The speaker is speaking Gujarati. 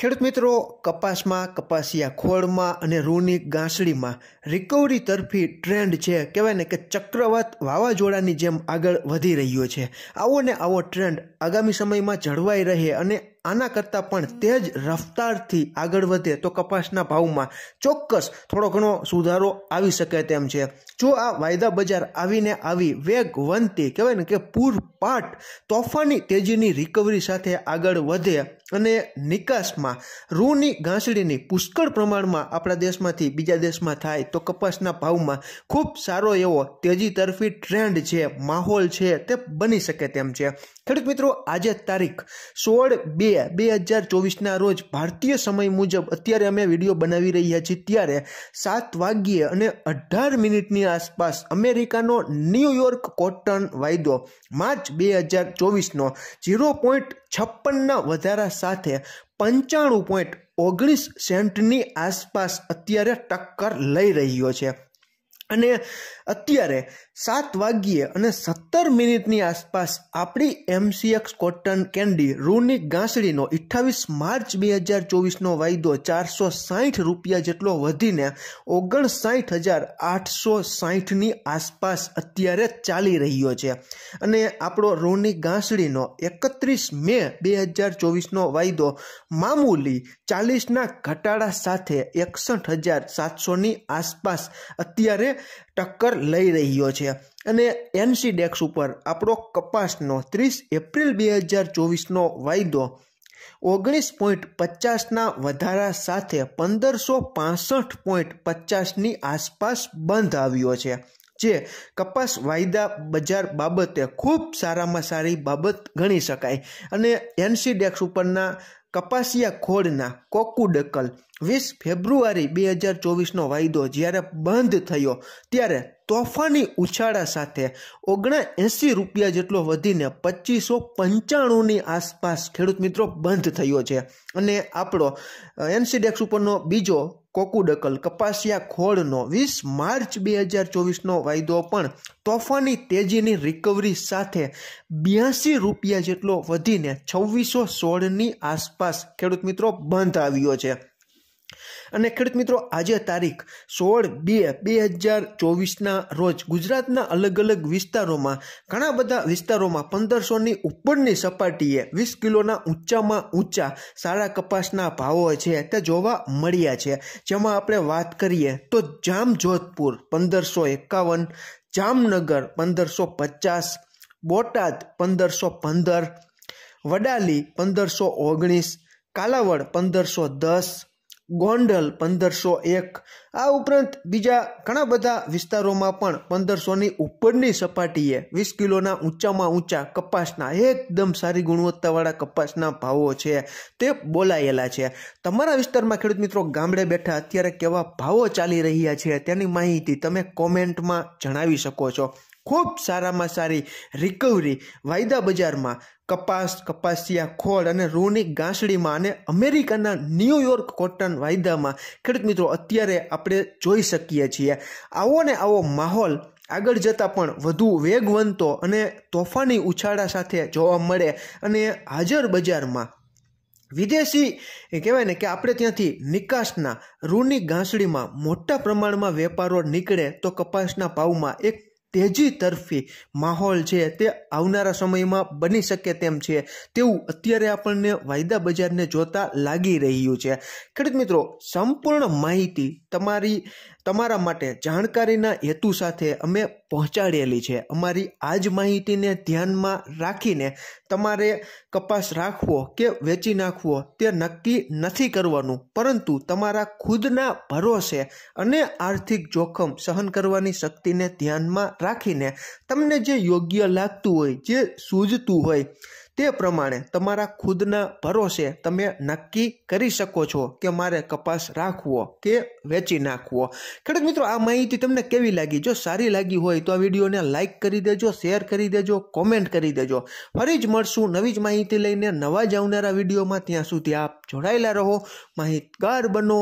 ખેડૂત મિત્રો કપાસમાં કપાસિયા ખોળમાં અને રૂની ગાંસડીમાં રિકવરી તરફી ટ્રેન્ડ છે કહેવાય ને કે ચક્રવાત વાવાઝોડાની જેમ આગળ વધી રહ્યો છે આવો ને આવો ટ્રેન્ડ આગામી સમયમાં જળવાઈ રહે અને આના કરતાં પણ તે જ રફતારથી આગળ વધે તો કપાસના ભાવમાં ચોક્કસ થોડો ઘણો સુધારો આવી શકે તેમ છે જો આ વાયદા બજાર આવીને આવી વેગવંતી કહેવાય ને કે પૂરપાટ તોફાની તેજીની રિકવરી સાથે આગળ વધે અને નિકાસમાં રૂની ઘાસડીની પુષ્કળ પ્રમાણમાં આપણા દેશમાંથી બીજા દેશમાં થાય તો કપાસના ભાવમાં ખૂબ સારો એવો તેજી તરફી ટ્રેન્ડ છે માહોલ છે તે બની શકે તેમ છે ખેડૂત મિત્રો આજે તારીખ સોળ બે બે હજાર ચોવીસના રોજ ભારતીય સમય મુજબ અત્યારે અમે વિડીયો બનાવી રહ્યા છીએ ત્યારે સાત વાગ્યે અને અઢાર મિનિટની આસપાસ અમેરિકાનો ન્યૂયોર્ક કોટન વાયદો માર્ચ બે હજાર ચોવીસનો ઝીરો પોઈન્ટ છપ્પનના વધારા સાથે પંચાણું પોઈન્ટ ઓગણીસ સેન્ટની આસપાસ અત્યારે ટક્કર લઈ રહ્યો છે અને અત્યારે સાત વાગ્યે અને સત્તર મિનિટની આસપાસ આપણી એમસીએક્સ કોટન કેન્ડી રૂની ગાંસડીનો અઠ્ઠાવીસ માર્ચ બે હજાર ચોવીસનો વાયદો ચારસો સાહીઠ રૂપિયા જેટલો વધીને ઓગણસાઠ હજાર આઠસો સાહીઠની આસપાસ અત્યારે ચાલી રહ્યો છે અને આપણો રૂની ગાંસડીનો એકત્રીસ મે બે હજાર ચોવીસનો વાયદો મામૂલી ચાલીસના ઘટાડા સાથે એકસઠ હજાર સાતસોની આસપાસ અત્યારે ટક્કર લઈ રહ્યો છે અને એનસી ડેક્સ ઉપર આપણો કપાસનો ત્રીસ એપ્રિલ બે હજાર ચોવીસનો વાયદો ઓગણીસ પોઈન્ટ પચાસના વધારા સાથે પંદરસો પાસઠ પોઈન્ટ પચાસની આસપાસ બંધ આવ્યો છે જે કપાસ વાયદા બજાર બાબતે ખૂબ સારામાં સારી બાબત ગણી શકાય અને એનસી ડેક્સ ઉપરના કપાસિયા ખોળના કોકુડકલ વીસ ફેબ્રુઆરી બે હજાર ચોવીસનો વાયદો જ્યારે બંધ થયો ત્યારે તોફાની ઉછાળા સાથે ઓગણા એંસી રૂપિયા જેટલો વધીને પચીસો પંચાણુંની આસપાસ ખેડૂત મિત્રો બંધ થયો છે અને આપણો એનસીડેક્સ ઉપરનો બીજો કોકુડકલ કપાસિયા ખોળનો વીસ માર્ચ બે હજાર ચોવીસનો વાયદો પણ તોફાની તેજીની રિકવરી સાથે બ્યાસી રૂપિયા જેટલો વધીને છવ્વીસો સોળની આસપાસ ખેડૂત મિત્રો બંધ આવ્યો છે અને ખેડૂત મિત્રો આજે તારીખ સોળ બે બે હજાર ચોવીસના રોજ ગુજરાતના અલગ અલગ વિસ્તારોમાં ઘણા બધા વિસ્તારોમાં પંદરસોની ઉપરની સપાટીએ વીસ કિલોના ઊંચામાં ઊંચા સારા કપાસના ભાવો છે તે જોવા મળ્યા છે જેમાં આપણે વાત કરીએ તો જામ જોધપુર પંદરસો એકાવન જામનગર પંદરસો પચાસ બોટાદ પંદરસો પંદર વડાલી પંદરસો ઓગણીસ કાલાવડ પંદરસો દસ ગોંડલ પંદરસો એક આ ઉપરાંત બીજા ઘણા બધા વિસ્તારોમાં પણ પંદરસોની ઉપરની સપાટીએ વીસ કિલોના ઊંચામાં ઊંચા કપાસના એકદમ સારી ગુણવત્તાવાળા કપાસના ભાવો છે તે બોલાયેલા છે તમારા વિસ્તારમાં ખેડૂત મિત્રો ગામડે બેઠા અત્યારે કેવા ભાવો ચાલી રહ્યા છે તેની માહિતી તમે કોમેન્ટમાં જણાવી શકો છો ખૂબ સારામાં સારી રિકવરી વાયદા બજારમાં કપાસ કપાસિયા ખોળ અને રૂની ગાંસડીમાં અને અમેરિકાના ન્યૂયોર્ક કોટન વાયદામાં ખેડૂત મિત્રો અત્યારે આપણે જોઈ શકીએ છીએ આવો ને આવો માહોલ આગળ જતાં પણ વધુ વેગવંતો અને તોફાની ઉછાળા સાથે જોવા મળે અને હાજર બજારમાં વિદેશી કહેવાય ને કે આપણે ત્યાંથી નિકાસના રૂની ગાંસડીમાં મોટા પ્રમાણમાં વેપારો નીકળે તો કપાસના ભાવમાં એક તેજી તરફી માહોલ છે તે આવનારા સમયમાં બની શકે તેમ છે તેવું અત્યારે આપણને વાયદા બજારને જોતા લાગી રહ્યું છે ખેડૂત મિત્રો સંપૂર્ણ માહિતી તમારી તમારા માટે જાણકારીના હેતુ સાથે અમે પહોંચાડેલી છે અમારી આ જ માહિતીને ધ્યાનમાં રાખીને તમારે કપાસ રાખવો કે વેચી નાખવો તે નક્કી નથી કરવાનું પરંતુ તમારા ખુદના ભરોસે અને આર્થિક જોખમ સહન કરવાની શક્તિને ધ્યાનમાં રાખીને તમને જે યોગ્ય લાગતું હોય જે સૂઝતું હોય તે પ્રમાણે તમારા ખુદના ભરોસે તમે નક્કી કરી શકો છો કે મારે કપાસ રાખવો કે વેચી નાખવો ખેડૂત મિત્રો આ માહિતી તમને કેવી લાગી જો સારી લાગી હોય તો આ વિડીયોને લાઇક કરી દેજો શેર કરી દેજો કોમેન્ટ કરી દેજો ફરી જ મળશું નવી જ માહિતી લઈને નવા જ આવનારા વિડીયોમાં ત્યાં સુધી આપ જોડાયેલા રહો માહિતગાર બનો